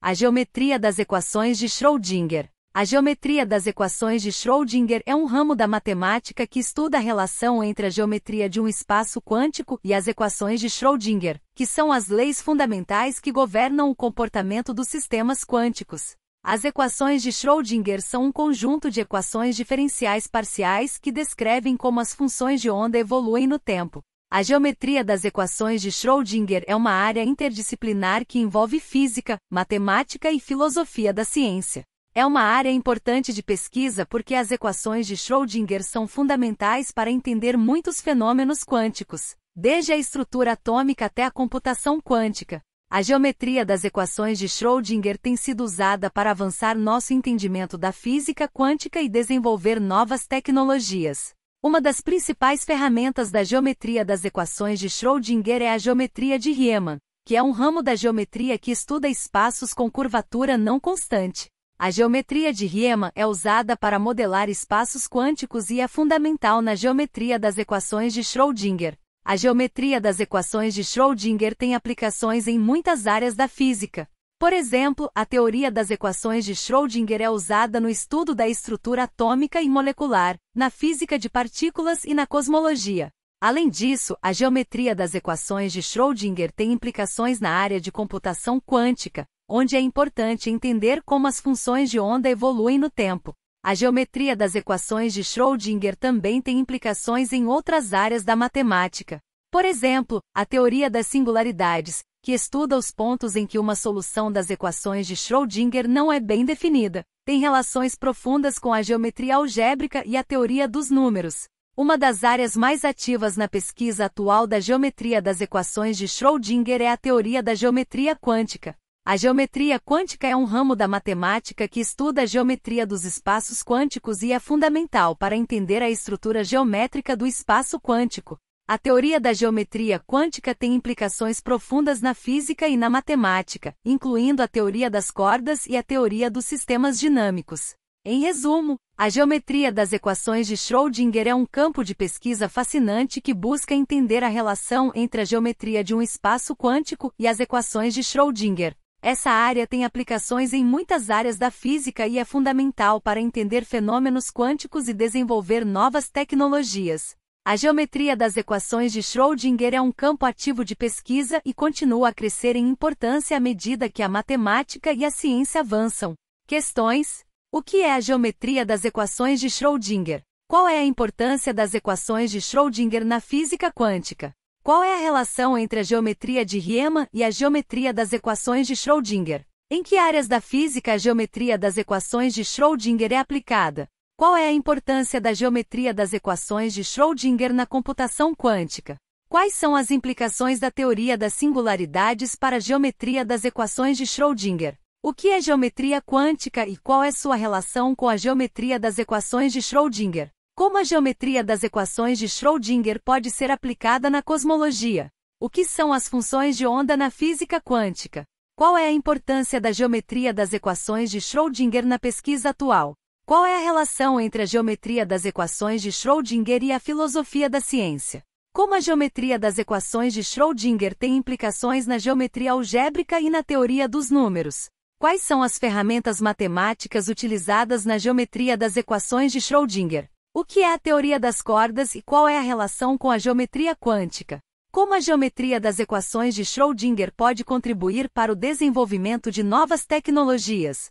A geometria das equações de Schrödinger. A geometria das equações de Schrödinger é um ramo da matemática que estuda a relação entre a geometria de um espaço quântico e as equações de Schrödinger, que são as leis fundamentais que governam o comportamento dos sistemas quânticos. As equações de Schrödinger são um conjunto de equações diferenciais parciais que descrevem como as funções de onda evoluem no tempo. A geometria das equações de Schrödinger é uma área interdisciplinar que envolve física, matemática e filosofia da ciência. É uma área importante de pesquisa porque as equações de Schrödinger são fundamentais para entender muitos fenômenos quânticos, desde a estrutura atômica até a computação quântica. A geometria das equações de Schrödinger tem sido usada para avançar nosso entendimento da física quântica e desenvolver novas tecnologias. Uma das principais ferramentas da geometria das equações de Schrödinger é a geometria de Riemann, que é um ramo da geometria que estuda espaços com curvatura não constante. A geometria de Riemann é usada para modelar espaços quânticos e é fundamental na geometria das equações de Schrödinger. A geometria das equações de Schrödinger tem aplicações em muitas áreas da física, por exemplo, a teoria das equações de Schrödinger é usada no estudo da estrutura atômica e molecular, na física de partículas e na cosmologia. Além disso, a geometria das equações de Schrödinger tem implicações na área de computação quântica, onde é importante entender como as funções de onda evoluem no tempo. A geometria das equações de Schrödinger também tem implicações em outras áreas da matemática. Por exemplo, a teoria das singularidades, que estuda os pontos em que uma solução das equações de Schrödinger não é bem definida. Tem relações profundas com a geometria algébrica e a teoria dos números. Uma das áreas mais ativas na pesquisa atual da geometria das equações de Schrödinger é a teoria da geometria quântica. A geometria quântica é um ramo da matemática que estuda a geometria dos espaços quânticos e é fundamental para entender a estrutura geométrica do espaço quântico. A teoria da geometria quântica tem implicações profundas na física e na matemática, incluindo a teoria das cordas e a teoria dos sistemas dinâmicos. Em resumo, a geometria das equações de Schrödinger é um campo de pesquisa fascinante que busca entender a relação entre a geometria de um espaço quântico e as equações de Schrödinger. Essa área tem aplicações em muitas áreas da física e é fundamental para entender fenômenos quânticos e desenvolver novas tecnologias. A geometria das equações de Schrödinger é um campo ativo de pesquisa e continua a crescer em importância à medida que a matemática e a ciência avançam. Questões: O que é a geometria das equações de Schrödinger? Qual é a importância das equações de Schrödinger na física quântica? Qual é a relação entre a geometria de Riemann e a geometria das equações de Schrödinger? Em que áreas da física a geometria das equações de Schrödinger é aplicada? Qual é a importância da geometria das equações de Schrödinger na computação quântica? Quais são as implicações da teoria das singularidades para a geometria das equações de Schrödinger? O que é geometria quântica e qual é sua relação com a geometria das equações de Schrödinger? Como a geometria das equações de Schrödinger pode ser aplicada na cosmologia? O que são as funções de onda na física quântica? Qual é a importância da geometria das equações de Schrödinger na pesquisa atual? Qual é a relação entre a geometria das equações de Schrödinger e a filosofia da ciência? Como a geometria das equações de Schrödinger tem implicações na geometria algébrica e na teoria dos números? Quais são as ferramentas matemáticas utilizadas na geometria das equações de Schrödinger? O que é a teoria das cordas e qual é a relação com a geometria quântica? Como a geometria das equações de Schrödinger pode contribuir para o desenvolvimento de novas tecnologias?